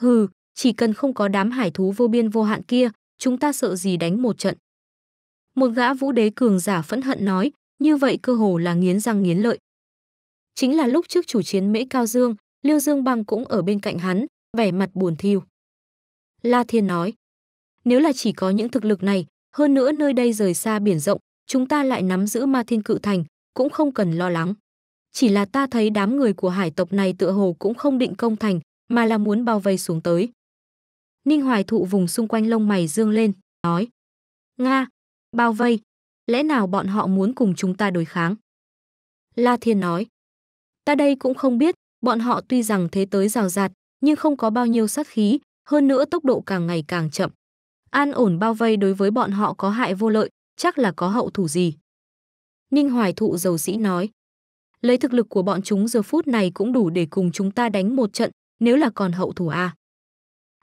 Hừ, chỉ cần không có đám hải thú vô biên vô hạn kia, chúng ta sợ gì đánh một trận. Một gã vũ đế cường giả phẫn hận nói, như vậy cơ hồ là nghiến răng nghiến lợi. Chính là lúc trước chủ chiến Mễ Cao Dương, Liêu Dương Băng cũng ở bên cạnh hắn, vẻ mặt buồn thiu. La Thiên nói, nếu là chỉ có những thực lực này, hơn nữa nơi đây rời xa biển rộng, chúng ta lại nắm giữ ma thiên cự thành, cũng không cần lo lắng. Chỉ là ta thấy đám người của hải tộc này tựa hồ cũng không định công thành, mà là muốn bao vây xuống tới. Ninh Hoài Thụ vùng xung quanh lông mày dương lên, nói: "Nga, bao vây, lẽ nào bọn họ muốn cùng chúng ta đối kháng?" La Thiên nói: "Ta đây cũng không biết, bọn họ tuy rằng thế tới rào rạt, nhưng không có bao nhiêu sát khí, hơn nữa tốc độ càng ngày càng chậm. An ổn bao vây đối với bọn họ có hại vô lợi, chắc là có hậu thủ gì." Ninh Hoài Thụ dầu sĩ nói: "Lấy thực lực của bọn chúng giờ phút này cũng đủ để cùng chúng ta đánh một trận, nếu là còn hậu thủ a à?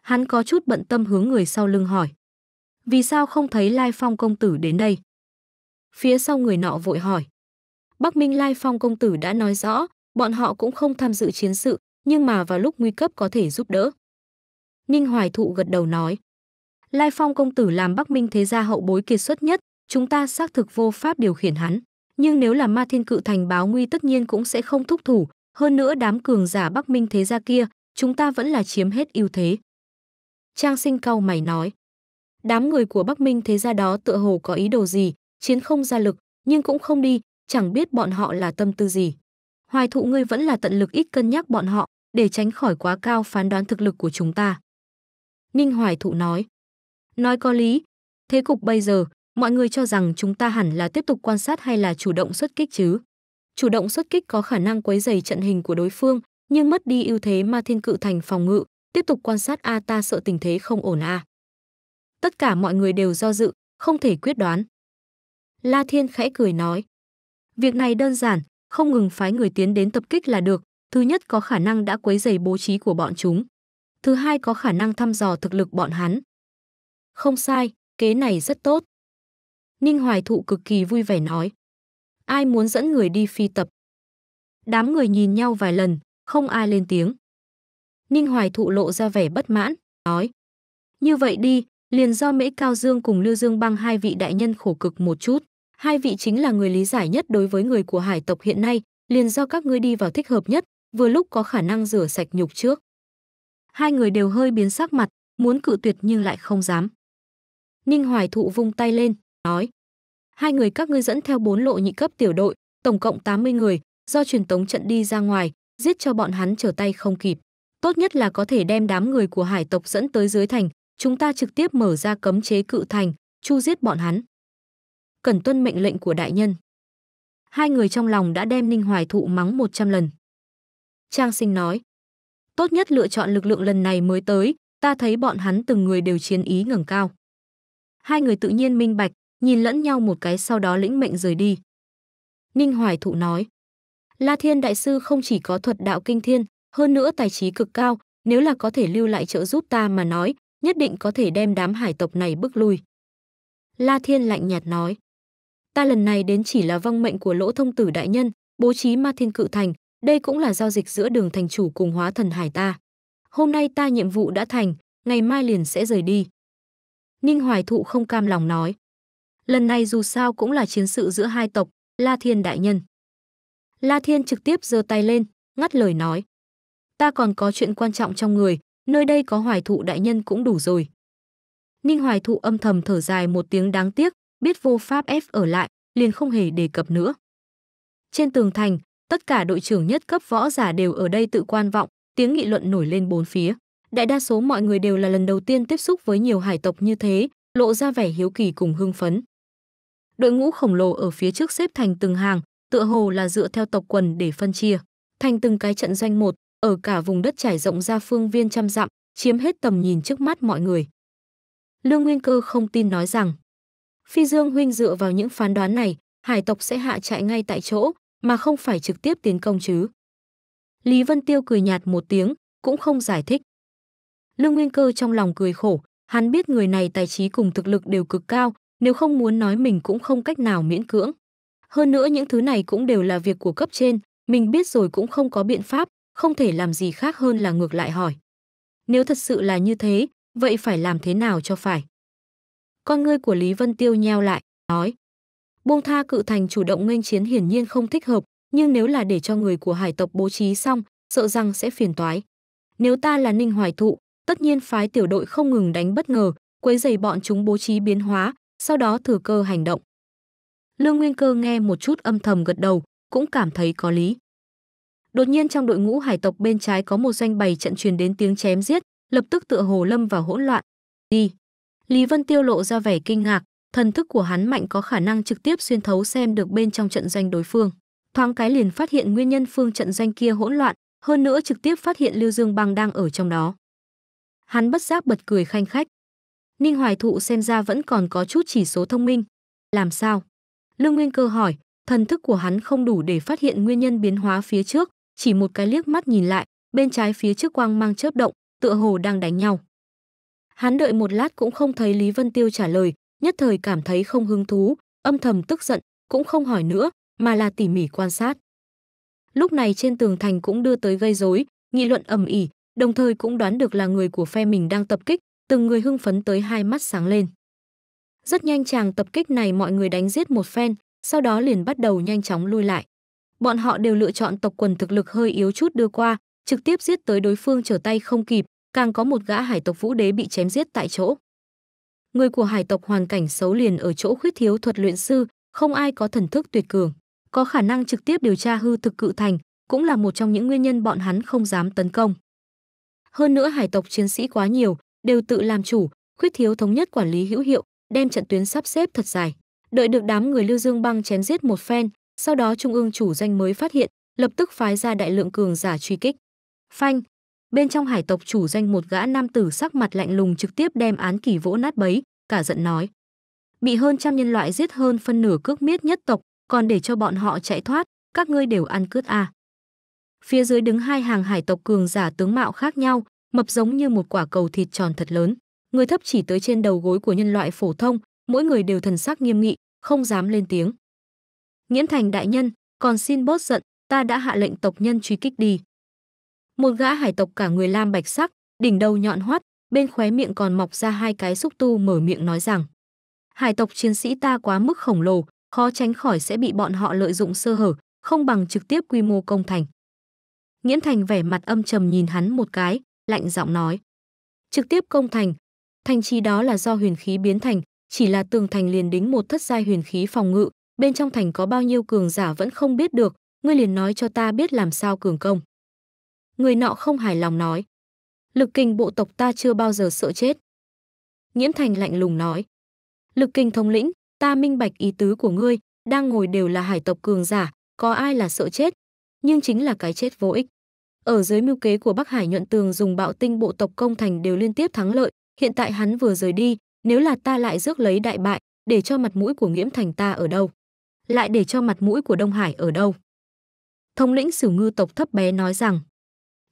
Hắn có chút bận tâm hướng người sau lưng hỏi. Vì sao không thấy Lai Phong công tử đến đây? Phía sau người nọ vội hỏi. Bắc Minh Lai Phong công tử đã nói rõ, bọn họ cũng không tham dự chiến sự, nhưng mà vào lúc nguy cấp có thể giúp đỡ. Ninh Hoài Thụ gật đầu nói. Lai Phong công tử làm Bắc Minh thế gia hậu bối kiệt xuất nhất, chúng ta xác thực vô pháp điều khiển hắn. Nhưng nếu là ma thiên cự thành báo nguy tất nhiên cũng sẽ không thúc thủ, hơn nữa đám cường giả Bắc Minh thế gia kia, chúng ta vẫn là chiếm hết ưu thế. Trang sinh cau mày nói. Đám người của Bắc Minh thế gia đó tựa hồ có ý đồ gì, chiến không ra lực, nhưng cũng không đi, chẳng biết bọn họ là tâm tư gì. Hoài thụ ngươi vẫn là tận lực ít cân nhắc bọn họ, để tránh khỏi quá cao phán đoán thực lực của chúng ta. Ninh Hoài thụ nói. Nói có lý, thế cục bây giờ, mọi người cho rằng chúng ta hẳn là tiếp tục quan sát hay là chủ động xuất kích chứ. Chủ động xuất kích có khả năng quấy dày trận hình của đối phương, nhưng mất đi ưu thế ma thiên cự thành phòng ngự, tiếp tục quan sát a ta sợ tình thế không ổn a. À. Tất cả mọi người đều do dự, không thể quyết đoán. La Thiên khẽ cười nói, việc này đơn giản, không ngừng phái người tiến đến tập kích là được, thứ nhất có khả năng đã quấy rầy bố trí của bọn chúng, thứ hai có khả năng thăm dò thực lực bọn hắn. Không sai, kế này rất tốt. Ninh Hoài Thụ cực kỳ vui vẻ nói, ai muốn dẫn người đi phi tập. Đám người nhìn nhau vài lần, không ai lên tiếng. Ninh Hoài Thụ lộ ra vẻ bất mãn, nói. Như vậy đi, liền do Mễ Cao Dương cùng Lưu Dương băng hai vị đại nhân khổ cực một chút. Hai vị chính là người lý giải nhất đối với người của hải tộc hiện nay, liền do các ngươi đi vào thích hợp nhất, vừa lúc có khả năng rửa sạch nhục trước. Hai người đều hơi biến sắc mặt, muốn cự tuyệt nhưng lại không dám. Ninh Hoài Thụ vung tay lên, nói. Hai người các ngươi dẫn theo bốn lộ nhị cấp tiểu đội, tổng cộng 80 người, do truyền tống trận đi ra ngoài, giết cho bọn hắn trở tay không kịp. Tốt nhất là có thể đem đám người của hải tộc dẫn tới dưới thành, chúng ta trực tiếp mở ra cấm chế cự thành, chu giết bọn hắn. Cần tuân mệnh lệnh của đại nhân. Hai người trong lòng đã đem Ninh Hoài Thụ mắng 100 lần. Trang Sinh nói, tốt nhất lựa chọn lực lượng lần này mới tới, ta thấy bọn hắn từng người đều chiến ý ngẩng cao. Hai người tự nhiên minh bạch, nhìn lẫn nhau một cái sau đó lĩnh mệnh rời đi. Ninh Hoài Thụ nói, La Thiên Đại Sư không chỉ có thuật đạo kinh thiên, hơn nữa tài trí cực cao, nếu là có thể lưu lại trợ giúp ta mà nói, nhất định có thể đem đám hải tộc này bước lui. La Thiên lạnh nhạt nói, ta lần này đến chỉ là vong mệnh của lỗ thông tử đại nhân, bố trí ma thiên cự thành, đây cũng là giao dịch giữa đường thành chủ cùng hóa thần hải ta. Hôm nay ta nhiệm vụ đã thành, ngày mai liền sẽ rời đi. Ninh Hoài Thụ không cam lòng nói. Lần này dù sao cũng là chiến sự giữa hai tộc, La Thiên Đại Nhân. La Thiên trực tiếp giơ tay lên, ngắt lời nói. Ta còn có chuyện quan trọng trong người, nơi đây có hoài thụ đại nhân cũng đủ rồi. Ninh hoài thụ âm thầm thở dài một tiếng đáng tiếc, biết vô pháp ép ở lại, liền không hề đề cập nữa. Trên tường thành, tất cả đội trưởng nhất cấp võ giả đều ở đây tự quan vọng, tiếng nghị luận nổi lên bốn phía. Đại đa số mọi người đều là lần đầu tiên tiếp xúc với nhiều hải tộc như thế, lộ ra vẻ hiếu kỳ cùng hưng phấn. Đội ngũ khổng lồ ở phía trước xếp thành từng hàng, tựa hồ là dựa theo tộc quần để phân chia, thành từng cái trận doanh một, ở cả vùng đất trải rộng ra phương viên trăm dặm, chiếm hết tầm nhìn trước mắt mọi người. Lương Nguyên Cơ không tin nói rằng, Phi Dương huynh dựa vào những phán đoán này, hải tộc sẽ hạ chạy ngay tại chỗ, mà không phải trực tiếp tiến công chứ. Lý Vân Tiêu cười nhạt một tiếng, cũng không giải thích. Lương Nguyên Cơ trong lòng cười khổ, hắn biết người này tài trí cùng thực lực đều cực cao, nếu không muốn nói mình cũng không cách nào miễn cưỡng. Hơn nữa những thứ này cũng đều là việc của cấp trên, mình biết rồi cũng không có biện pháp, không thể làm gì khác hơn là ngược lại hỏi. Nếu thật sự là như thế, vậy phải làm thế nào cho phải? Con ngươi của Lý Vân Tiêu nheo lại, nói. Buông tha cự thành chủ động nghênh chiến hiển nhiên không thích hợp, nhưng nếu là để cho người của hải tộc bố trí xong, sợ rằng sẽ phiền toái. Nếu ta là Ninh Hoài Thụ, tất nhiên phái tiểu đội không ngừng đánh bất ngờ, quấy giày bọn chúng bố trí biến hóa, sau đó thừa cơ hành động. Lương Nguyên Cơ nghe một chút âm thầm gật đầu, cũng cảm thấy có lý. Đột nhiên trong đội ngũ hải tộc bên trái có một doanh bày trận truyền đến tiếng chém giết, lập tức tựa hồ lâm vào hỗn loạn. Đi. Lý Vân Tiêu lộ ra vẻ kinh ngạc, thần thức của hắn mạnh có khả năng trực tiếp xuyên thấu xem được bên trong trận doanh đối phương. Thoáng cái liền phát hiện nguyên nhân phương trận doanh kia hỗn loạn, hơn nữa trực tiếp phát hiện Lưu Dương Bang đang ở trong đó. Hắn bất giác bật cười khanh khách. Ninh Hoài Thụ xem ra vẫn còn có chút chỉ số thông minh. Làm sao? Lương Nguyên Cơ hỏi, thần thức của hắn không đủ để phát hiện nguyên nhân biến hóa phía trước, chỉ một cái liếc mắt nhìn lại, bên trái phía trước quang mang chớp động, tựa hồ đang đánh nhau. Hắn đợi một lát cũng không thấy Lý Vân Tiêu trả lời, nhất thời cảm thấy không hứng thú, âm thầm tức giận, cũng không hỏi nữa, mà là tỉ mỉ quan sát. Lúc này trên tường thành cũng đưa tới gây rối, nghị luận ầm ĩ, đồng thời cũng đoán được là người của phe mình đang tập kích, từng người hưng phấn tới hai mắt sáng lên. Rất nhanh chàng tập kích này mọi người đánh giết một phen, sau đó liền bắt đầu nhanh chóng lui lại. Bọn họ đều lựa chọn tộc quần thực lực hơi yếu chút đưa qua, trực tiếp giết tới đối phương trở tay không kịp, càng có một gã hải tộc vũ đế bị chém giết tại chỗ. Người của hải tộc hoàn cảnh xấu liền ở chỗ khuyết thiếu thuật luyện sư, không ai có thần thức tuyệt cường, có khả năng trực tiếp điều tra hư thực cự thành, cũng là một trong những nguyên nhân bọn hắn không dám tấn công. Hơn nữa hải tộc chiến sĩ quá nhiều, đều tự làm chủ, khuyết thiếu thống nhất quản lý hữu hiệu, đem trận tuyến sắp xếp thật dài, đợi được đám người Lưu Dương băng chém giết một phen, sau đó trung ương chủ danh mới phát hiện, lập tức phái ra đại lượng cường giả truy kích. Phanh, bên trong hải tộc chủ danh một gã nam tử sắc mặt lạnh lùng trực tiếp đem án kỷ vỗ nát bấy, cả giận nói: "Bị hơn trăm nhân loại giết hơn phân nửa cước miết nhất tộc, còn để cho bọn họ chạy thoát, các ngươi đều ăn cướp à. Phía dưới đứng hai hàng hải tộc cường giả tướng mạo khác nhau, mập giống như một quả cầu thịt tròn thật lớn người thấp chỉ tới trên đầu gối của nhân loại phổ thông, mỗi người đều thần sắc nghiêm nghị, không dám lên tiếng. Nghiễn Thành đại nhân, còn xin bớt giận, ta đã hạ lệnh tộc nhân truy kích đi. Một gã hải tộc cả người lam bạch sắc, đỉnh đầu nhọn hoắt, bên khóe miệng còn mọc ra hai cái xúc tu mở miệng nói rằng: "Hải tộc chiến sĩ ta quá mức khổng lồ, khó tránh khỏi sẽ bị bọn họ lợi dụng sơ hở, không bằng trực tiếp quy mô công thành." Nghiễn Thành vẻ mặt âm trầm nhìn hắn một cái, lạnh giọng nói: "Trực tiếp công thành, thành trì đó là do huyền khí biến thành, chỉ là tường thành liền đính một thất giai huyền khí phòng ngự, bên trong thành có bao nhiêu cường giả vẫn không biết được, ngươi liền nói cho ta biết làm sao cường công. Người nọ không hài lòng nói, lực kình bộ tộc ta chưa bao giờ sợ chết. Nghiễm Thành lạnh lùng nói, lực kình thống lĩnh, ta minh bạch ý tứ của ngươi, đang ngồi đều là hải tộc cường giả, có ai là sợ chết, nhưng chính là cái chết vô ích. Ở dưới mưu kế của Bắc Hải nhuận tường dùng bạo tinh bộ tộc công thành đều liên tiếp thắng lợi, hiện tại hắn vừa rời đi, nếu là ta lại rước lấy đại bại, để cho mặt mũi của Nghiễm Thành ta ở đâu? Lại để cho mặt mũi của Đông Hải ở đâu? Thông lĩnh Sửu Ngư tộc thấp bé nói rằng,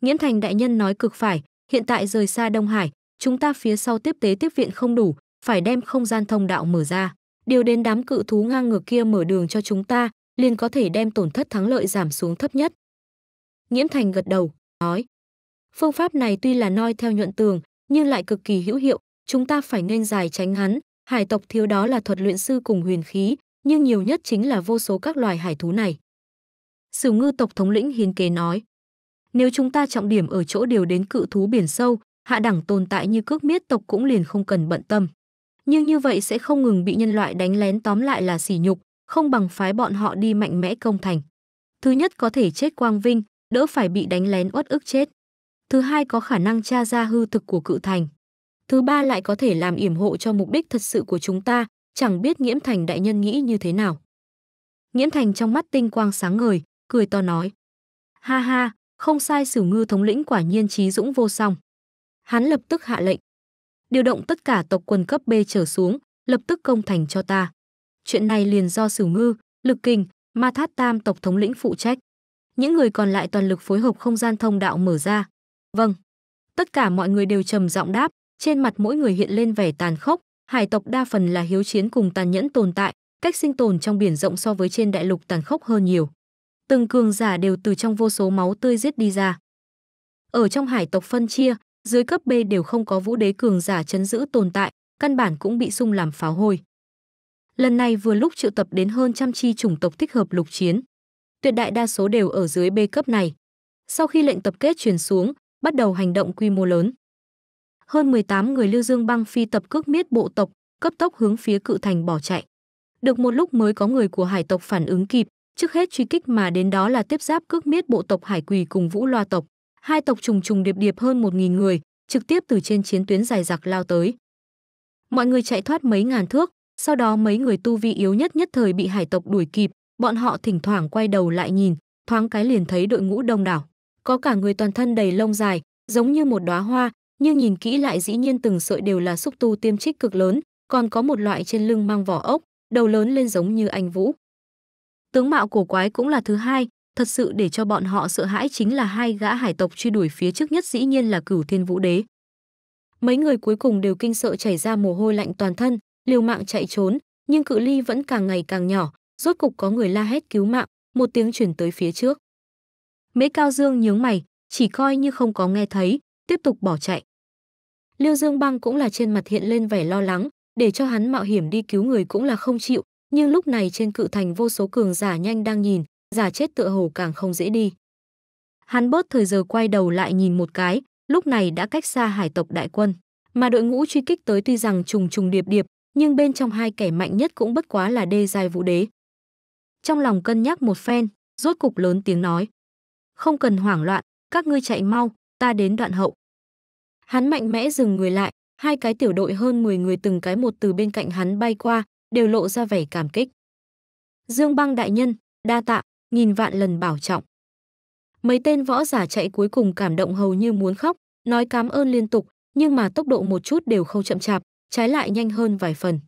Nghiễm Thành đại nhân nói cực phải, hiện tại rời xa Đông Hải, chúng ta phía sau tiếp tế tiếp viện không đủ, phải đem không gian thông đạo mở ra. Điều đến đám cự thú ngang ngược kia mở đường cho chúng ta, liền có thể đem tổn thất thắng lợi giảm xuống thấp nhất. Nghiễm Thành gật đầu, nói. Phương pháp này tuy là noi theo nhuận tường, nhưng lại cực kỳ hữu hiệu, chúng ta phải nên dài tránh hắn. Hải tộc thiếu đó là thuật luyện sư cùng huyền khí, nhưng nhiều nhất chính là vô số các loài hải thú này. Sử ngư tộc thống lĩnh hiến kế nói, nếu chúng ta trọng điểm ở chỗ điều đến cự thú biển sâu, hạ đẳng tồn tại như cước miết tộc cũng liền không cần bận tâm. Nhưng như vậy sẽ không ngừng bị nhân loại đánh lén tóm lại là sỉ nhục, không bằng phái bọn họ đi mạnh mẽ công thành. Thứ nhất có thể chết quang vinh, đỡ phải bị đánh lén uất ức chết. Thứ hai có khả năng tra ra hư thực của cự thành. Thứ ba lại có thể làm yểm hộ cho mục đích thật sự của chúng ta, chẳng biết Nghiễm Thành đại nhân nghĩ như thế nào. Nghiễm Thành trong mắt tinh quang sáng ngời, cười to nói. Ha ha, không sai sử ngư thống lĩnh quả nhiên trí dũng vô song. Hắn lập tức hạ lệnh. Điều động tất cả tộc quân cấp B trở xuống, lập tức công thành cho ta. Chuyện này liền do sử ngư, lực kình, ma thát tam tộc thống lĩnh phụ trách. Những người còn lại toàn lực phối hợp không gian thông đạo mở ra. Vâng. Tất cả mọi người đều trầm giọng đáp, trên mặt mỗi người hiện lên vẻ tàn khốc, hải tộc đa phần là hiếu chiến cùng tàn nhẫn tồn tại, cách sinh tồn trong biển rộng so với trên đại lục tàn khốc hơn nhiều. Từng cường giả đều từ trong vô số máu tươi giết đi ra. Ở trong hải tộc phân chia, dưới cấp B đều không có vũ đế cường giả chấn giữ tồn tại, căn bản cũng bị sung làm pháo hôi. Lần này vừa lúc triệu tập đến hơn trăm chi chủng tộc thích hợp lục chiến. Tuyệt đại đa số đều ở dưới B cấp này. Sau khi lệnh tập kết truyền xuống, bắt đầu hành động quy mô lớn. Hơn 18 người Lưu Dương băng phi tập cước miết bộ tộc, cấp tốc hướng phía cự thành bỏ chạy. Được một lúc mới có người của hải tộc phản ứng kịp, trước hết truy kích mà đến đó là tiếp giáp cước miết bộ tộc hải quỳ cùng vũ loa tộc. Hai tộc trùng trùng điệp điệp hơn 1.000 người, trực tiếp từ trên chiến tuyến dài giặc lao tới. Mọi người chạy thoát mấy ngàn thước, sau đó mấy người tu vi yếu nhất nhất thời bị hải tộc đuổi kịp, bọn họ thỉnh thoảng quay đầu lại nhìn, thoáng cái liền thấy đội ngũ đông đảo có cả người toàn thân đầy lông dài, giống như một đóa hoa, nhưng nhìn kỹ lại dĩ nhiên từng sợi đều là xúc tu tiêm trích cực lớn, còn có một loại trên lưng mang vỏ ốc, đầu lớn lên giống như anh Vũ. Tướng mạo cổ quái cũng là thứ hai, thật sự để cho bọn họ sợ hãi chính là hai gã hải tộc truy đuổi phía trước nhất dĩ nhiên là cửu thiên vũ đế. Mấy người cuối cùng đều kinh sợ chảy ra mồ hôi lạnh toàn thân, liều mạng chạy trốn, nhưng cự ly vẫn càng ngày càng nhỏ, rốt cục có người la hét cứu mạng, một tiếng chuyển tới phía trước. Mễ Cao Dương nhướng mày, chỉ coi như không có nghe thấy, tiếp tục bỏ chạy. Liêu Dương Băng cũng là trên mặt hiện lên vẻ lo lắng, để cho hắn mạo hiểm đi cứu người cũng là không chịu, nhưng lúc này trên cự thành vô số cường giả nhanh đang nhìn, giả chết tựa hồ càng không dễ đi. Hắn bớt thời giờ quay đầu lại nhìn một cái, lúc này đã cách xa hải tộc đại quân, mà đội ngũ truy kích tới tuy rằng trùng trùng điệp điệp, nhưng bên trong hai kẻ mạnh nhất cũng bất quá là đê dài vũ đế. Trong lòng cân nhắc một phen, rốt cục lớn tiếng nói không cần hoảng loạn, các ngươi chạy mau, ta đến đoạn hậu. Hắn mạnh mẽ dừng người lại, hai cái tiểu đội hơn 10 người từng cái một từ bên cạnh hắn bay qua, đều lộ ra vẻ cảm kích. Dương băng đại nhân, đa tạ, nghìn vạn lần bảo trọng. Mấy tên võ giả chạy cuối cùng cảm động hầu như muốn khóc, nói cảm ơn liên tục, nhưng mà tốc độ một chút đều không chậm chạp, trái lại nhanh hơn vài phần.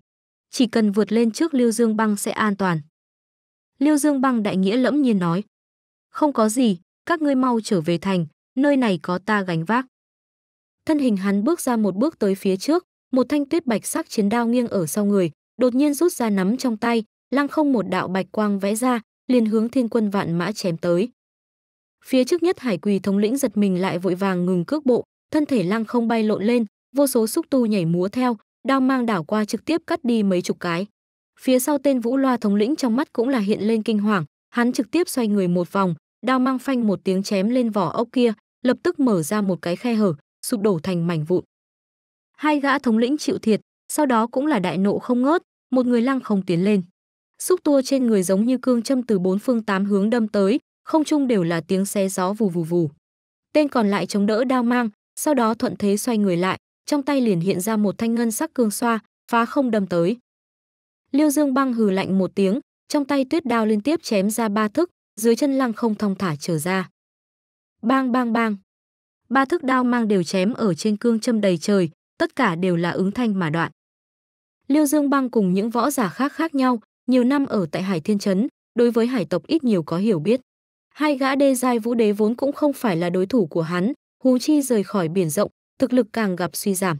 Chỉ cần vượt lên trước Lưu Dương băng sẽ an toàn. Lưu Dương băng đại nghĩa lẫm nhiên nói. Không có gì, các ngươi mau trở về thành, nơi này có ta gánh vác. Thân hình hắn bước ra một bước tới phía trước, một thanh tuyết bạch sắc chiến đao nghiêng ở sau người, đột nhiên rút ra nắm trong tay, lăng không một đạo bạch quang vẽ ra, liền hướng thiên quân vạn mã chém tới. Phía trước nhất hải quỳ thống lĩnh giật mình lại vội vàng ngừng cước bộ, thân thể lăng không bay lộn lên, vô số xúc tu nhảy múa theo, đao mang đảo qua trực tiếp cắt đi mấy chục cái. Phía sau tên Vũ Loa thống lĩnh trong mắt cũng là hiện lên kinh hoàng, hắn trực tiếp xoay người một vòng, đao mang phanh một tiếng chém lên vỏ ốc kia, lập tức mở ra một cái khe hở, sụp đổ thành mảnh vụn. Hai gã thống lĩnh chịu thiệt, sau đó cũng là đại nộ không ngớt, một người lăng không tiến lên. Xúc tua trên người giống như cương châm từ bốn phương tám hướng đâm tới, không chung đều là tiếng xé gió vù vù vù. Tên còn lại chống đỡ đao mang, sau đó thuận thế xoay người lại, trong tay liền hiện ra một thanh ngân sắc cương xoa, phá không đâm tới. Liêu Dương Băng hừ lạnh một tiếng, trong tay tuyết đao liên tiếp chém ra ba thức, dưới chân lăng không thong thả trở ra. Bang bang bang. Ba thước đao mang đều chém ở trên cương châm đầy trời, tất cả đều là ứng thanh mà đoạn. Liêu Dương Bang cùng những võ giả khác khác nhau, nhiều năm ở tại Hải Thiên Trấn, đối với hải tộc ít nhiều có hiểu biết. Hai gã đê giai vũ đế vốn cũng không phải là đối thủ của hắn, hú chi rời khỏi biển rộng, thực lực càng gặp suy giảm.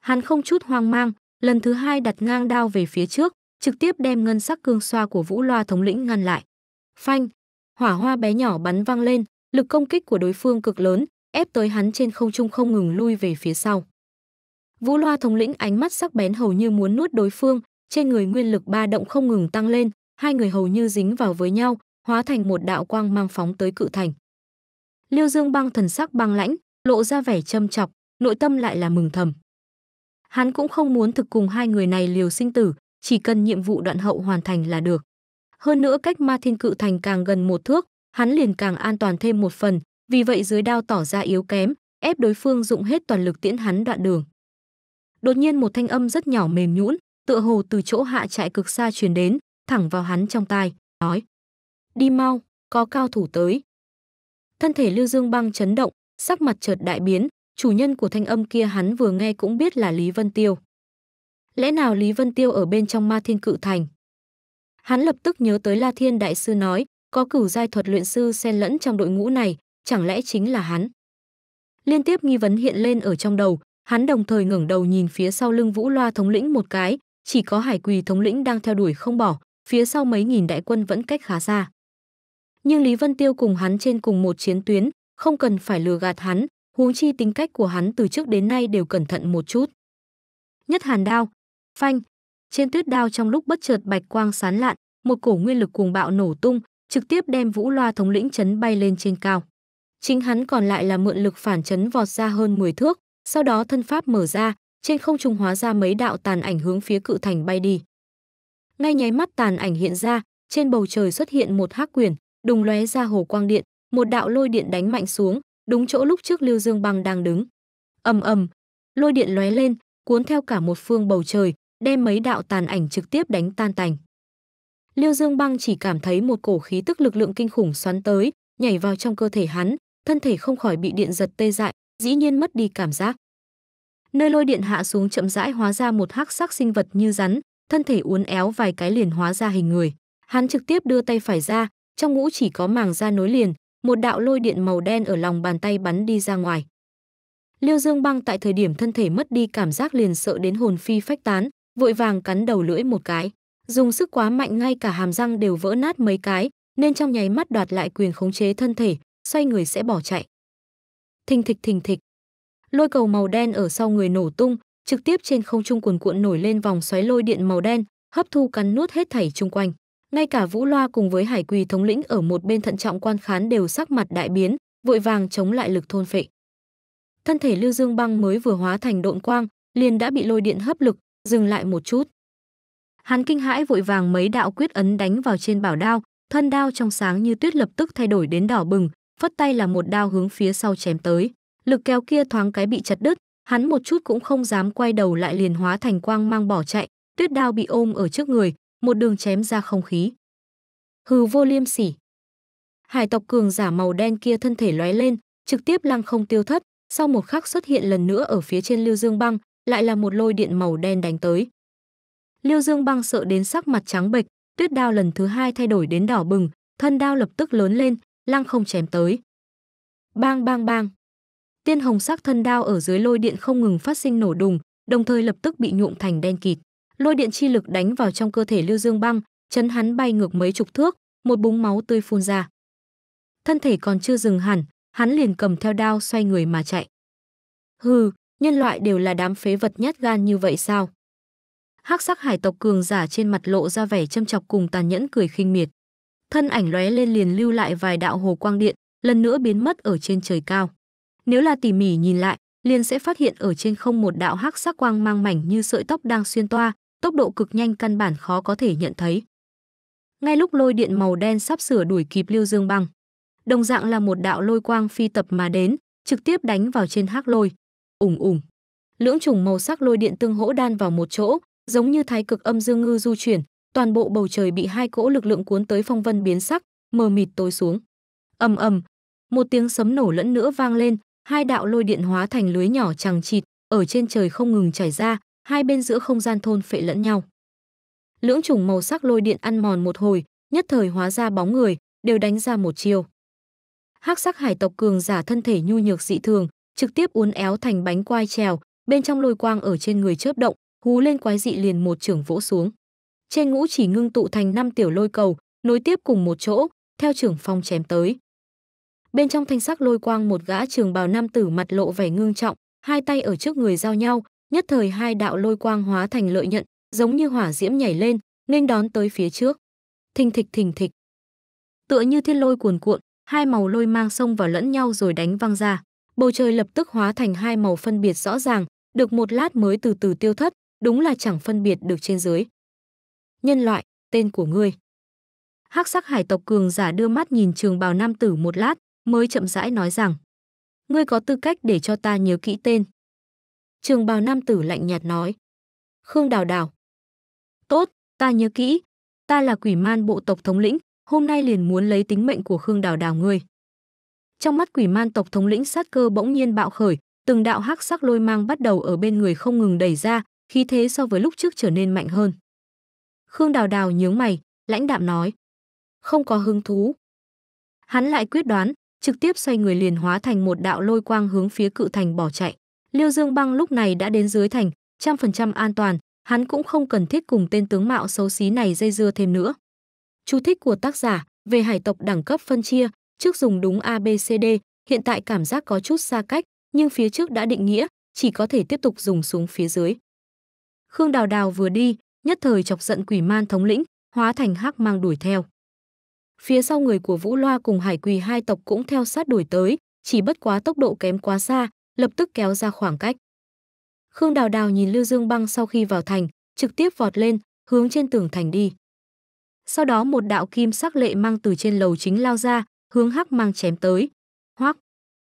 Hắn không chút hoang mang, lần thứ hai đặt ngang đao về phía trước, trực tiếp đem ngân sắc cương xoa của Vũ Loa thống lĩnh ngăn lại. Phanh, hỏa hoa bé nhỏ bắn văng lên, lực công kích của đối phương cực lớn, ép tới hắn trên không trung không ngừng lui về phía sau. Vũ Loa thống lĩnh ánh mắt sắc bén hầu như muốn nuốt đối phương, trên người nguyên lực ba động không ngừng tăng lên, hai người hầu như dính vào với nhau, hóa thành một đạo quang mang phóng tới cự thành. Liêu Dương Băng thần sắc băng lãnh, lộ ra vẻ châm chọc, nội tâm lại là mừng thầm. Hắn cũng không muốn thực cùng hai người này liều sinh tử, chỉ cần nhiệm vụ đoạn hậu hoàn thành là được. Hơn nữa cách ma thiên cự thành càng gần một thước, hắn liền càng an toàn thêm một phần, vì vậy dưới đao tỏ ra yếu kém, ép đối phương dụng hết toàn lực tiễn hắn đoạn đường. Đột nhiên một thanh âm rất nhỏ mềm nhũn, tựa hồ từ chỗ hạ trại cực xa truyền đến, thẳng vào hắn trong tai, nói: "Đi mau, có cao thủ tới." Thân thể Lưu Dương Băng chấn động, sắc mặt chợt đại biến, chủ nhân của thanh âm kia hắn vừa nghe cũng biết là Lý Vân Tiêu. Lẽ nào Lý Vân Tiêu ở bên trong Ma Thiên Cự Thành? Hắn lập tức nhớ tới La Thiên Đại Sư nói, có cửu giai thuật luyện sư xen lẫn trong đội ngũ này, chẳng lẽ chính là hắn? Liên tiếp nghi vấn hiện lên ở trong đầu, hắn đồng thời ngẩng đầu nhìn phía sau lưng Vũ Loa thống lĩnh một cái, chỉ có Hải Quỳ thống lĩnh đang theo đuổi không bỏ, phía sau mấy nghìn đại quân vẫn cách khá xa. Nhưng Lý Vân Tiêu cùng hắn trên cùng một chiến tuyến, không cần phải lừa gạt hắn, huống chi tính cách của hắn từ trước đến nay đều cẩn thận một chút. Nhất Hàn Đao, phanh, trên tuyết đao trong lúc bất chợt bạch quang sán lạn, một cổ nguyên lực cuồng bạo nổ tung, trực tiếp đem Vũ Loa thống lĩnh chấn bay lên trên cao. Chính hắn còn lại là mượn lực phản chấn vọt ra hơn 10 thước, sau đó thân pháp mở ra, trên không trung hóa ra mấy đạo tàn ảnh hướng phía cự thành bay đi. Ngay nháy mắt tàn ảnh hiện ra, trên bầu trời xuất hiện một hắc quyển, đùng lóe ra hồ quang điện, một đạo lôi điện đánh mạnh xuống, đúng chỗ lúc trước Lưu Dương Băng đang đứng. Ầm ầm, lôi điện lóe lên, cuốn theo cả một phương bầu trời, đem mấy đạo tàn ảnh trực tiếp đánh tan tành. Liêu Dương Băng chỉ cảm thấy một cổ khí tức lực lượng kinh khủng xoắn tới, nhảy vào trong cơ thể hắn, thân thể không khỏi bị điện giật tê dại, dĩ nhiên mất đi cảm giác. Nơi lôi điện hạ xuống chậm rãi hóa ra một hắc sắc sinh vật như rắn, thân thể uốn éo vài cái liền hóa ra hình người. Hắn trực tiếp đưa tay phải ra, trong ngũ chỉ có màng da nối liền, một đạo lôi điện màu đen ở lòng bàn tay bắn đi ra ngoài. Liêu Dương Băng tại thời điểm thân thể mất đi cảm giác liền sợ đến hồn phi phách tán, vội vàng cắn đầu lưỡi một cái, dùng sức quá mạnh ngay cả hàm răng đều vỡ nát mấy cái, nên trong nháy mắt đoạt lại quyền khống chế thân thể, xoay người sẽ bỏ chạy. Thình thịch thình thịch. Lôi cầu màu đen ở sau người nổ tung, trực tiếp trên không trung cuồn cuộn nổi lên vòng xoáy lôi điện màu đen, hấp thu cắn nuốt hết thảy chung quanh. Ngay cả Vũ Loa cùng với Hải Quỳ thống lĩnh ở một bên thận trọng quan khán đều sắc mặt đại biến, vội vàng chống lại lực thôn phệ. Thân thể Lưu Dương Băng mới vừa hóa thành độn quang, liền đã bị lôi điện hấp lực, dừng lại một chút. Hắn kinh hãi vội vàng mấy đạo quyết ấn đánh vào trên bảo đao, thân đao trong sáng như tuyết lập tức thay đổi đến đỏ bừng, phất tay là một đao hướng phía sau chém tới. Lực kéo kia thoáng cái bị chặt đứt, hắn một chút cũng không dám quay đầu lại liền hóa thành quang mang bỏ chạy, tuyết đao bị ôm ở trước người, một đường chém ra không khí. Hừ vô liêm sỉ. Hải tộc cường giả màu đen kia thân thể lóe lên, trực tiếp lăng không tiêu thất, sau một khắc xuất hiện lần nữa ở phía trên Lưu Dương Băng, lại là một lôi điện màu đen đánh tới. Liêu Dương băng sợ đến sắc mặt trắng bệch, tuyết đao lần thứ hai thay đổi đến đỏ bừng, thân đao lập tức lớn lên, lăng không chém tới. Bang bang bang. Tiên hồng sắc thân đao ở dưới lôi điện không ngừng phát sinh nổ đùng, đồng thời lập tức bị nhuộm thành đen kịt. Lôi điện chi lực đánh vào trong cơ thể Lưu Dương Băng, chấn hắn bay ngược mấy chục thước, một búng máu tươi phun ra. Thân thể còn chưa dừng hẳn, hắn liền cầm theo đao xoay người mà chạy. Hừ, nhân loại đều là đám phế vật nhát gan như vậy sao? Hắc sắc hải tộc cường giả trên mặt lộ ra vẻ châm chọc cùng tàn nhẫn cười khinh miệt. Thân ảnh lóe lên liền lưu lại vài đạo hồ quang điện, lần nữa biến mất ở trên trời cao. Nếu là tỉ mỉ nhìn lại, liền sẽ phát hiện ở trên không một đạo hắc sắc quang mang mảnh như sợi tóc đang xuyên toa, tốc độ cực nhanh căn bản khó có thể nhận thấy. Ngay lúc lôi điện màu đen sắp sửa đuổi kịp lưu Dương Băng, đồng dạng là một đạo lôi quang phi tập mà đến, trực tiếp đánh vào trên hắc lôi ủng ùng, Lưỡng trùng màu sắc lôi điện tương hỗ đan vào một chỗ, giống như thái cực âm dương ngư du chuyển, toàn bộ bầu trời bị hai cỗ lực lượng cuốn tới phong vân biến sắc, mờ mịt tối xuống. Ầm ầm, một tiếng sấm nổ lẫn nữa vang lên, hai đạo lôi điện hóa thành lưới nhỏ chằng chịt, ở trên trời không ngừng chảy ra, hai bên giữa không gian thôn phệ lẫn nhau. Lưỡng trùng màu sắc lôi điện ăn mòn một hồi, nhất thời hóa ra bóng người, đều đánh ra một chiêu. Hắc sắc hải tộc cường giả thân thể nhu nhược dị thường, trực tiếp uốn éo thành bánh quai trèo, bên trong lôi quang ở trên người chớp động, hú lên quái dị liền một trường vỗ xuống. Trên ngũ chỉ ngưng tụ thành năm tiểu lôi cầu, nối tiếp cùng một chỗ, theo trưởng phong chém tới. Bên trong thanh sắc lôi quang một gã trường bào nam tử mặt lộ vẻ ngưng trọng, hai tay ở trước người giao nhau, nhất thời hai đạo lôi quang hóa thành lợi nhận, giống như hỏa diễm nhảy lên, nên đón tới phía trước. Thình thịch thình thịch. Tựa như thiên lôi cuồn cuộn, hai màu lôi mang xông vào lẫn nhau rồi đánh văng ra bầu trời lập tức hóa thành hai màu phân biệt rõ ràng, được một lát mới từ từ tiêu thất, đúng là chẳng phân biệt được trên dưới. Nhân loại, tên của ngươi. Hắc sắc hải tộc cường giả đưa mắt nhìn trường bào nam tử một lát, mới chậm rãi nói rằng. Ngươi có tư cách để cho ta nhớ kỹ tên. Trường bào nam tử lạnh nhạt nói. Khương đào đào. Tốt, ta nhớ kỹ. Ta là quỷ man bộ tộc thống lĩnh, hôm nay liền muốn lấy tính mệnh của Khương đào đào ngươi. Trong mắt quỷ man tộc thống lĩnh sát cơ bỗng nhiên bạo khởi, từng đạo hắc sắc lôi mang bắt đầu ở bên người không ngừng đẩy ra, khí thế so với lúc trước trở nên mạnh hơn. Khương Đào Đào nhướng mày, lãnh đạm nói: "Không có hứng thú." Hắn lại quyết đoán, trực tiếp xoay người liền hóa thành một đạo lôi quang hướng phía cự thành bỏ chạy. Liêu Dương Băng lúc này đã đến dưới thành, trăm phần trăm an toàn, hắn cũng không cần thiết cùng tên tướng mạo xấu xí này dây dưa thêm nữa. Chú thích của tác giả về hải tộc đẳng cấp phân chia, trước dùng đúng ABCD, hiện tại cảm giác có chút xa cách, nhưng phía trước đã định nghĩa, chỉ có thể tiếp tục dùng xuống phía dưới. Khương Đào Đào vừa đi, nhất thời chọc giận quỷ man thống lĩnh, hóa thành hắc mang đuổi theo. Phía sau người của Vũ Loa cùng Hải Quỳ hai tộc cũng theo sát đuổi tới, chỉ bất quá tốc độ kém quá xa, lập tức kéo ra khoảng cách. Khương Đào Đào nhìn Lưu Dương Băng sau khi vào thành, trực tiếp vọt lên, hướng trên tường thành đi. Sau đó một đạo kim sắc lệ mang từ trên lầu chính lao ra, hướng hắc mang chém tới. Hoắc,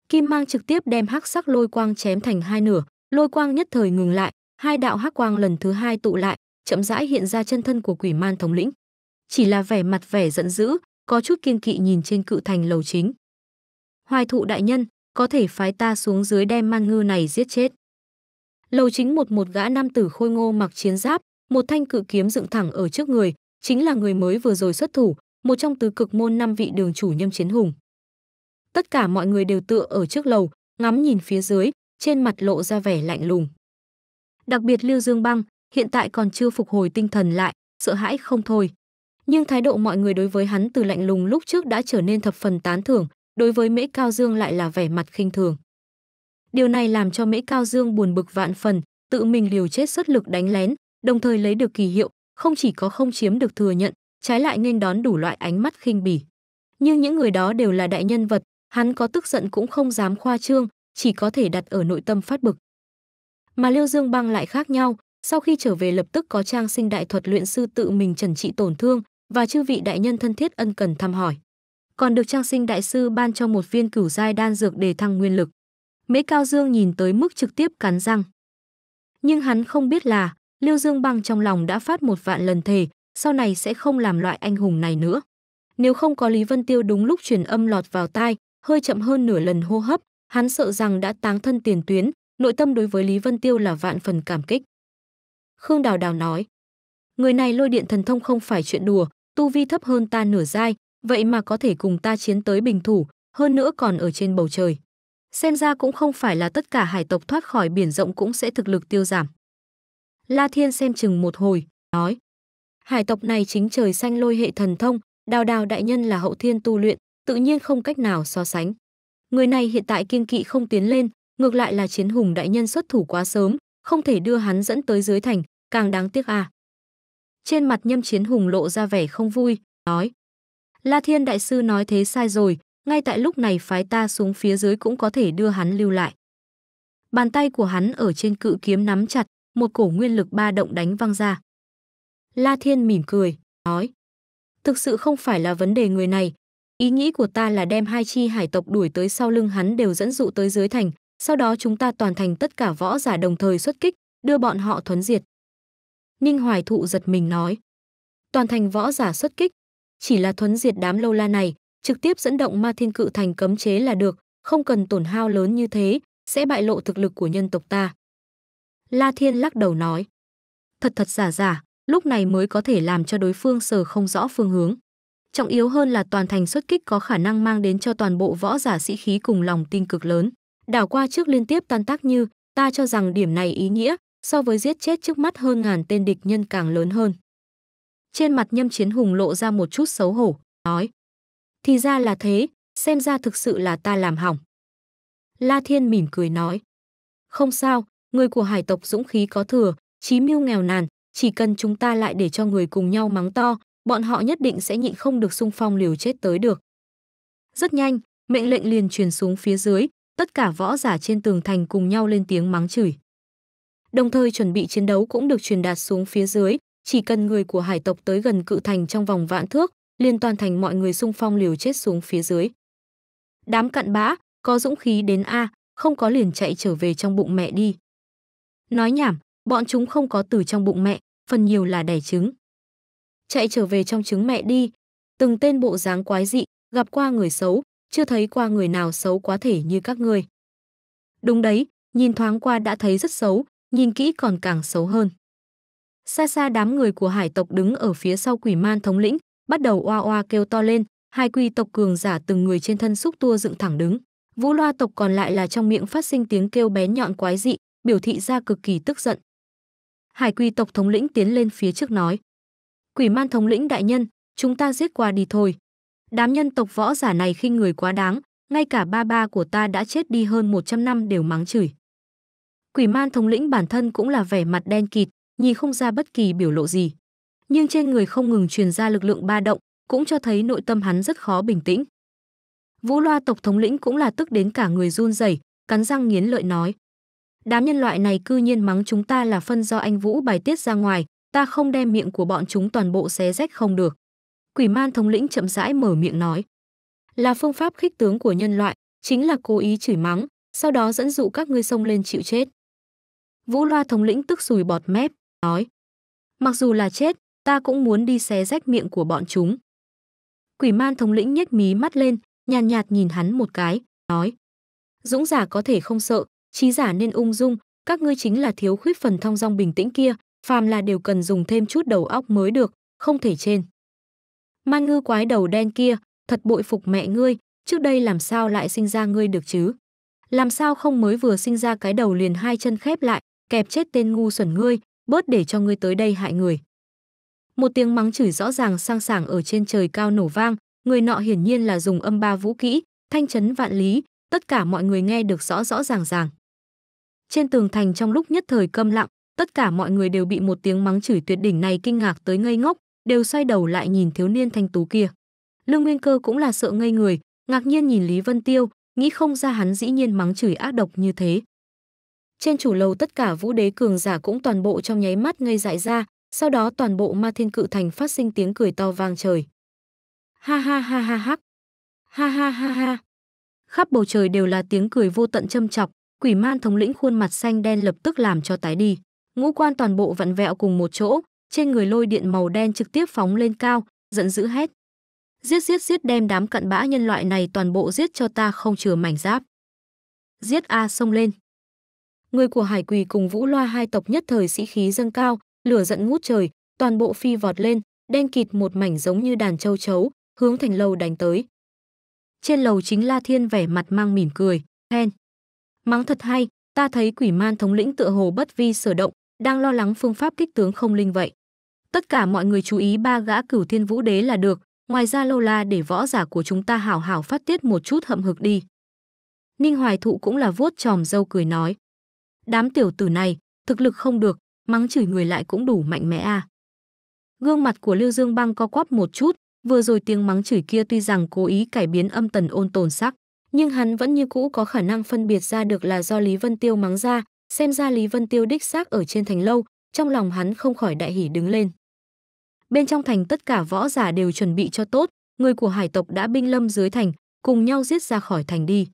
kim mang trực tiếp đem hắc sắc lôi quang chém thành hai nửa, lôi quang nhất thời ngừng lại, hai đạo hắc quang lần thứ hai tụ lại, chậm rãi hiện ra chân thân của quỷ man thống lĩnh. Chỉ là vẻ mặt vẻ giận dữ, có chút kiên kỵ nhìn trên cự thành lầu chính. Hoài thụ đại nhân, có thể phái ta xuống dưới đem man ngư này giết chết. Lầu chính một một gã nam tử khôi ngô mặc chiến giáp, một thanh cự kiếm dựng thẳng ở trước người, chính là người mới vừa rồi xuất thủ, một trong tứ cực môn năm vị đường chủ Nhâm Chiến Hùng. Tất cả mọi người đều tựa ở trước lầu, ngắm nhìn phía dưới, trên mặt lộ ra vẻ lạnh lùng. Đặc biệt Lưu Dương Băng, hiện tại còn chưa phục hồi tinh thần lại, sợ hãi không thôi. Nhưng thái độ mọi người đối với hắn từ lạnh lùng lúc trước đã trở nên thập phần tán thưởng, đối với Mễ Cao Dương lại là vẻ mặt khinh thường. Điều này làm cho Mễ Cao Dương buồn bực vạn phần, tự mình liều chết xuất lực đánh lén, đồng thời lấy được kỳ hiệu, không chỉ có không chiếm được thừa nhận, trái lại nên đón đủ loại ánh mắt khinh bỉ. Nhưng những người đó đều là đại nhân vật, hắn có tức giận cũng không dám khoa trương, chỉ có thể đặt ở nội tâm phát bực. Mà Liêu Dương băng lại khác nhau, sau khi trở về lập tức có trang sinh đại thuật luyện sư tự mình trần trị tổn thương và chư vị đại nhân thân thiết ân cần thăm hỏi. Còn được trang sinh đại sư ban cho một viên cửu giai đan dược để thăng nguyên lực. Mễ Cao Dương nhìn tới mức trực tiếp cắn răng. Nhưng hắn không biết là, Liêu Dương băng trong lòng đã phát một vạn lần thề, sau này sẽ không làm loại anh hùng này nữa. Nếu không có Lý Vân Tiêu đúng lúc truyền âm lọt vào tai, hơi chậm hơn nửa lần hô hấp, hắn sợ rằng đã táng thân tiền tuyến, nội tâm đối với Lý Vân Tiêu là vạn phần cảm kích. Khương Đào Đào nói, người này lôi điện thần thông không phải chuyện đùa, tu vi thấp hơn ta nửa giai, vậy mà có thể cùng ta chiến tới bình thủ, hơn nữa còn ở trên bầu trời. Xem ra cũng không phải là tất cả hải tộc thoát khỏi biển rộng cũng sẽ thực lực tiêu giảm. La Thiên xem chừng một hồi, nói, Hải tộc này chính trời xanh lôi hệ thần thông, đào đào đại nhân là hậu thiên tu luyện, tự nhiên không cách nào so sánh. Người này hiện tại kiên kỵ không tiến lên, ngược lại là chiến hùng đại nhân xuất thủ quá sớm, không thể đưa hắn dẫn tới dưới thành, càng đáng tiếc à. Trên mặt nhâm chiến hùng lộ ra vẻ không vui, nói. La Thiên Đại Sư nói thế sai rồi, ngay tại lúc này phái ta xuống phía dưới cũng có thể đưa hắn lưu lại. Bàn tay của hắn ở trên cự kiếm nắm chặt, một cổ nguyên lực ba động đánh văng ra. La Thiên mỉm cười, nói. Thực sự không phải là vấn đề người này. Ý nghĩ của ta là đem hai chi hải tộc đuổi tới sau lưng hắn đều dẫn dụ tới dưới thành, sau đó chúng ta toàn thành tất cả võ giả đồng thời xuất kích, đưa bọn họ thuấn diệt. Ninh Hoài Thụ giật mình nói. Toàn thành võ giả xuất kích, chỉ là thuấn diệt đám lâu la này, trực tiếp dẫn động ma thiên cự thành cấm chế là được, không cần tổn hao lớn như thế, sẽ bại lộ thực lực của nhân tộc ta. La Thiên lắc đầu nói. Thật thật giả giả, lúc này mới có thể làm cho đối phương sờ không rõ phương hướng. Trọng yếu hơn là toàn thành xuất kích có khả năng mang đến cho toàn bộ võ giả sĩ khí cùng lòng tin cực lớn. Đảo qua trước liên tiếp tan tác như, ta cho rằng điểm này ý nghĩa, so với giết chết trước mắt hơn ngàn tên địch nhân càng lớn hơn. Trên mặt nhâm chiến hùng lộ ra một chút xấu hổ, nói. Thì ra là thế, xem ra thực sự là ta làm hỏng. La Thiên mỉm cười nói. Không sao, người của hải tộc dũng khí có thừa, trí mưu nghèo nàn, chỉ cần chúng ta lại để cho người cùng nhau mắng to, bọn họ nhất định sẽ nhịn không được xung phong liều chết tới được. Rất nhanh, mệnh lệnh liền truyền xuống phía dưới, tất cả võ giả trên tường thành cùng nhau lên tiếng mắng chửi. Đồng thời chuẩn bị chiến đấu cũng được truyền đạt xuống phía dưới, chỉ cần người của hải tộc tới gần cự thành trong vòng vạn thước, liên toàn thành mọi người xung phong liều chết xuống phía dưới. Đám cặn bã, có dũng khí đến A, không có liền chạy trở về trong bụng mẹ đi. Nói nhảm, bọn chúng không có từ trong bụng mẹ, phần nhiều là đẻ trứng. Chạy trở về trong trứng mẹ đi, từng tên bộ dáng quái dị, gặp qua người xấu, chưa thấy qua người nào xấu quá thể như các người Đúng đấy, nhìn thoáng qua đã thấy rất xấu, nhìn kỹ còn càng xấu hơn. Xa xa đám người của hải tộc đứng ở phía sau quỷ man thống lĩnh, bắt đầu oa oa kêu to lên, hai quy tộc cường giả từng người trên thân xúc tua dựng thẳng đứng. Vũ loa tộc còn lại là trong miệng phát sinh tiếng kêu bé nhọn quái dị, biểu thị ra cực kỳ tức giận, Hải Quy tộc thống lĩnh tiến lên phía trước nói: "Quỷ Man thống lĩnh đại nhân, chúng ta giết qua đi thôi. Đám nhân tộc võ giả này khinh người quá đáng, ngay cả ba ba của ta đã chết đi hơn 100 năm đều mắng chửi." Quỷ Man thống lĩnh bản thân cũng là vẻ mặt đen kịt, nhìn không ra bất kỳ biểu lộ gì, nhưng trên người không ngừng truyền ra lực lượng ba động, cũng cho thấy nội tâm hắn rất khó bình tĩnh. Vũ Loa tộc thống lĩnh cũng là tức đến cả người run rẩy, cắn răng nghiến lợi nói: Đám nhân loại này cư nhiên mắng chúng ta là phân do anh Vũ bài tiết ra ngoài, ta không đem miệng của bọn chúng toàn bộ xé rách không được. Quỷ man thống lĩnh chậm rãi mở miệng nói. Là phương pháp khích tướng của nhân loại, chính là cố ý chửi mắng, sau đó dẫn dụ các ngươi sông lên chịu chết. Vũ loa thống lĩnh tức sùi bọt mép, nói. Mặc dù là chết, ta cũng muốn đi xé rách miệng của bọn chúng. Quỷ man thống lĩnh nhếch mí mắt lên, nhàn nhạt, nhạt nhìn hắn một cái, nói. Dũng giả có thể không sợ, trí giả nên ung dung các ngươi chính là thiếu khuyết phần thong dong bình tĩnh kia phàm là đều cần dùng thêm chút đầu óc mới được không thể trên man ngư quái đầu đen kia thật bội phục mẹ ngươi trước đây làm sao lại sinh ra ngươi được chứ làm sao không mới vừa sinh ra cái đầu liền hai chân khép lại kẹp chết tên ngu xuẩn ngươi bớt để cho ngươi tới đây hại người một tiếng mắng chửi rõ ràng sang sảng ở trên trời cao nổ vang người nọ hiển nhiên là dùng âm ba vũ kỹ thanh chấn vạn lý tất cả mọi người nghe được rõ rõ ràng ràng trên tường thành trong lúc nhất thời câm lặng, tất cả mọi người đều bị một tiếng mắng chửi tuyệt đỉnh này kinh ngạc tới ngây ngốc, đều xoay đầu lại nhìn thiếu niên thanh tú kia. Lương Nguyên Cơ cũng là sợ ngây người, ngạc nhiên nhìn Lý Vân Tiêu, nghĩ không ra hắn dĩ nhiên mắng chửi ác độc như thế. Trên chủ lầu tất cả vũ đế cường giả cũng toàn bộ trong nháy mắt ngây dại ra, sau đó toàn bộ ma thiên cự thành phát sinh tiếng cười to vang trời. Ha ha ha ha ha. Ha ha ha ha. Khắp bầu trời đều là tiếng cười vô tận châm chọc, quỷ man thống lĩnh khuôn mặt xanh đen lập tức làm cho tái đi. Ngũ quan toàn bộ vặn vẹo cùng một chỗ, trên người lôi điện màu đen trực tiếp phóng lên cao, giận dữ hét. Giết giết giết đem đám cặn bã nhân loại này toàn bộ giết cho ta không chừa mảnh giáp. Giết A xông lên. Người của Hải Quỳ cùng Vũ Loa hai tộc nhất thời sĩ khí dâng cao, lửa giận ngút trời, toàn bộ phi vọt lên, đen kịt một mảnh giống như đàn châu chấu, hướng thành lầu đánh tới. Trên lầu chính La Thiên vẻ mặt mang mỉm cười, khen. Mắng thật hay, ta thấy quỷ man thống lĩnh tựa hồ bất vi sở động, đang lo lắng phương pháp kích tướng không linh vậy. Tất cả mọi người chú ý ba gã cửu thiên vũ đế là được, ngoài ra lâu la để võ giả của chúng ta hảo hảo phát tiết một chút hậm hực đi. Ninh Hoài Thụ cũng là vuốt tròm râu cười nói. Đám tiểu tử này, thực lực không được, mắng chửi người lại cũng đủ mạnh mẽ à. Gương mặt của Lưu Dương Băng co quắp một chút, vừa rồi tiếng mắng chửi kia tuy rằng cố ý cải biến âm tần ôn tồn sắc, nhưng hắn vẫn như cũ có khả năng phân biệt ra được là do Lý Vân Tiêu mắng ra, xem ra Lý Vân Tiêu đích xác ở trên thành lâu, trong lòng hắn không khỏi đại hỉ đứng lên. Bên trong thành tất cả võ giả đều chuẩn bị cho tốt, người của hải tộc đã binh lâm dưới thành, cùng nhau giết ra khỏi thành đi.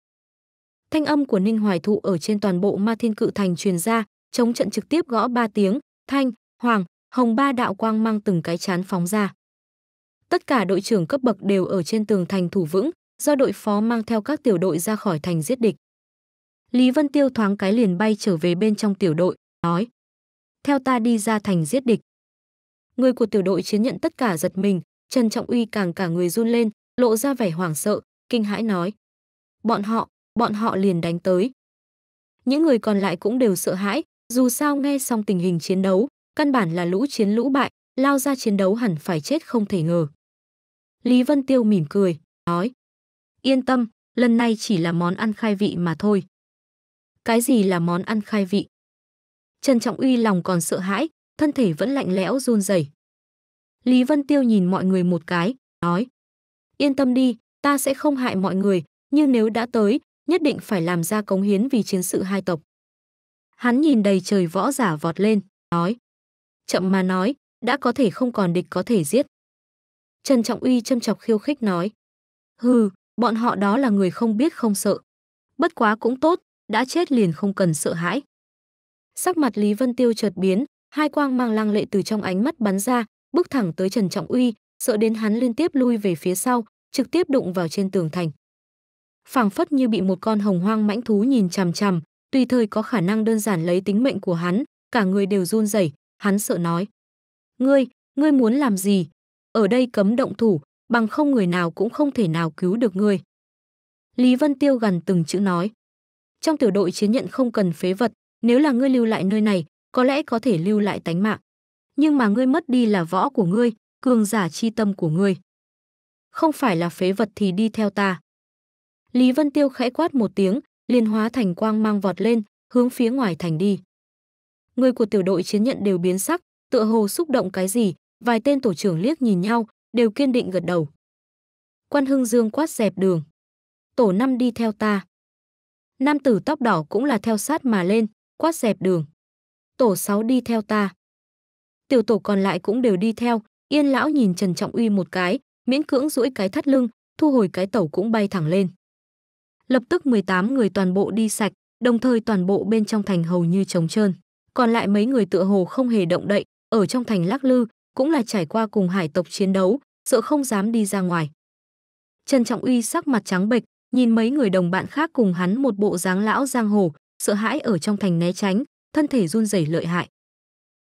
Thanh âm của Ninh Hoài Thụ ở trên toàn bộ Ma Thiên Cự Thành truyền ra, chống trận trực tiếp gõ ba tiếng, thanh, hoàng, hồng ba đạo quang mang từng cái chán phóng ra. Tất cả đội trưởng cấp bậc đều ở trên tường thành thủ vững, do đội phó mang theo các tiểu đội ra khỏi thành giết địch. Lý Vân Tiêu thoáng cái liền bay trở về bên trong tiểu đội, nói Theo ta đi ra thành giết địch. Người của tiểu đội chiến nhận tất cả giật mình, Trần Trọng Uy càng cả người run lên, lộ ra vẻ hoảng sợ, kinh hãi nói Bọn họ, bọn họ liền đánh tới. Những người còn lại cũng đều sợ hãi, dù sao nghe xong tình hình chiến đấu, căn bản là lũ chiến lũ bại, lao ra chiến đấu hẳn phải chết không thể ngờ. Lý Vân Tiêu mỉm cười, nói Yên tâm, lần này chỉ là món ăn khai vị mà thôi. Cái gì là món ăn khai vị? Trần Trọng Uy lòng còn sợ hãi, thân thể vẫn lạnh lẽo run rẩy. Lý Vân Tiêu nhìn mọi người một cái, nói: "Yên tâm đi, ta sẽ không hại mọi người, nhưng nếu đã tới, nhất định phải làm ra cống hiến vì chiến sự hai tộc." Hắn nhìn đầy trời võ giả vọt lên, nói: "Chậm mà nói, đã có thể không còn địch có thể giết." Trần Trọng Uy châm chọc khiêu khích nói: "Hừ, Bọn họ đó là người không biết không sợ. Bất quá cũng tốt, đã chết liền không cần sợ hãi. Sắc mặt Lý Vân Tiêu chợt biến, hai quang mang lăng lệ từ trong ánh mắt bắn ra, bước thẳng tới Trần Trọng Uy, sợ đến hắn liên tiếp lui về phía sau, trực tiếp đụng vào trên tường thành. Phảng phất như bị một con hồng hoang mãnh thú nhìn chằm chằm, tùy thời có khả năng đơn giản lấy tính mệnh của hắn, cả người đều run rẩy, hắn sợ nói: "Ngươi, ngươi muốn làm gì? Ở đây cấm động thủ, bằng không người nào cũng không thể nào cứu được ngươi. Lý Vân Tiêu gần từng chữ nói. Trong tiểu đội chiến nhận không cần phế vật, nếu là ngươi lưu lại nơi này, có lẽ có thể lưu lại tánh mạng. Nhưng mà ngươi mất đi là võ của ngươi, cường giả chi tâm của ngươi. Không phải là phế vật thì đi theo ta. Lý Vân Tiêu khẽ quát một tiếng, liền hóa thành quang mang vọt lên, hướng phía ngoài thành đi. Người của tiểu đội chiến nhận đều biến sắc, tựa hồ xúc động cái gì, vài tên tổ trưởng liếc nhìn nhau, đều kiên định gật đầu. Quan Hưng Dương quát dẹp đường. Tổ năm đi theo ta. Nam tử tóc đỏ cũng là theo sát mà lên, quát dẹp đường. Tổ sáu đi theo ta. Tiểu tổ còn lại cũng đều đi theo, yên lão nhìn Trần Trọng Uy một cái, miễn cưỡng duỗi cái thắt lưng, thu hồi cái tẩu cũng bay thẳng lên. Lập tức 18 người toàn bộ đi sạch, đồng thời toàn bộ bên trong thành hầu như trống trơn. Còn lại mấy người tựa hồ không hề động đậy, ở trong thành lắc lư, cũng là trải qua cùng hải tộc chiến đấu, sợ không dám đi ra ngoài. Trần Trọng Uy sắc mặt trắng bệch, nhìn mấy người đồng bạn khác cùng hắn một bộ dáng lão giang hồ, sợ hãi ở trong thành né tránh, thân thể run rẩy lợi hại.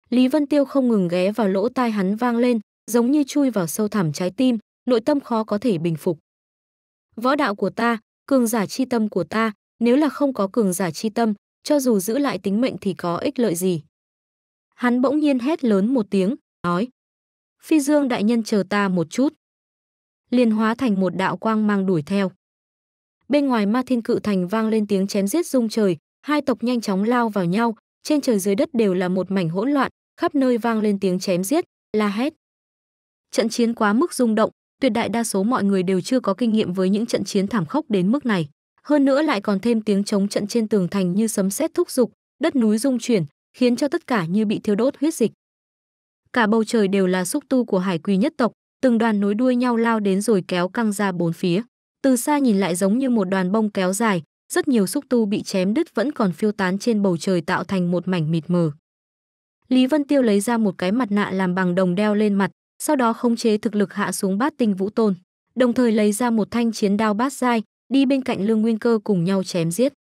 Lý Vân Tiêu không ngừng ghé vào lỗ tai hắn vang lên, giống như chui vào sâu thẳm trái tim, nội tâm khó có thể bình phục. Võ đạo của ta, cường giả chi tâm của ta, nếu là không có cường giả chi tâm, cho dù giữ lại tính mệnh thì có ích lợi gì. Hắn bỗng nhiên hét lớn một tiếng, nói. Phi Dương đại nhân chờ ta một chút. Liền hóa thành một đạo quang mang đuổi theo. Bên ngoài ma thiên cự thành vang lên tiếng chém giết rung trời, hai tộc nhanh chóng lao vào nhau, trên trời dưới đất đều là một mảnh hỗn loạn, khắp nơi vang lên tiếng chém giết, la hét. Trận chiến quá mức rung động, tuyệt đại đa số mọi người đều chưa có kinh nghiệm với những trận chiến thảm khốc đến mức này. Hơn nữa lại còn thêm tiếng chống trận trên tường thành như sấm sét thúc giục, đất núi rung chuyển, khiến cho tất cả như bị thiêu đốt huyết dịch cả bầu trời đều là xúc tu của hải quỳ nhất tộc, từng đoàn nối đuôi nhau lao đến rồi kéo căng ra bốn phía. Từ xa nhìn lại giống như một đoàn bông kéo dài, rất nhiều xúc tu bị chém đứt vẫn còn phiêu tán trên bầu trời tạo thành một mảnh mịt mờ. Lý Vân Tiêu lấy ra một cái mặt nạ làm bằng đồng đeo lên mặt, sau đó khống chế thực lực hạ xuống bát tinh vũ tôn, đồng thời lấy ra một thanh chiến đao bát dai, đi bên cạnh Lương Nguyên Cơ cùng nhau chém giết.